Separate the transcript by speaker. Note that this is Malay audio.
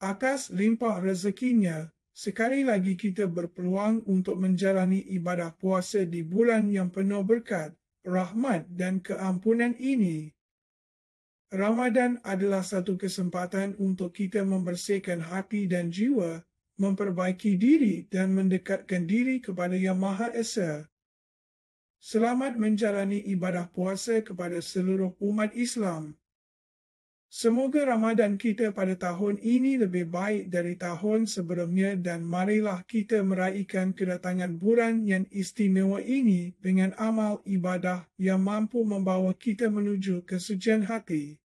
Speaker 1: atas limpah rezekinya, sekali lagi kita berpeluang untuk menjalani ibadah puasa di bulan yang penuh berkat, rahmat dan keampunan ini. Ramadan adalah satu kesempatan untuk kita membersihkan hati dan jiwa, memperbaiki diri dan mendekatkan diri kepada Yang Maha Esa. Selamat menjalani ibadah puasa kepada seluruh umat Islam. Semoga Ramadan kita pada tahun ini lebih baik dari tahun sebelumnya dan marilah kita meraihkan kedatangan bulan yang istimewa ini dengan amal ibadah yang mampu membawa kita menuju kesucian hati.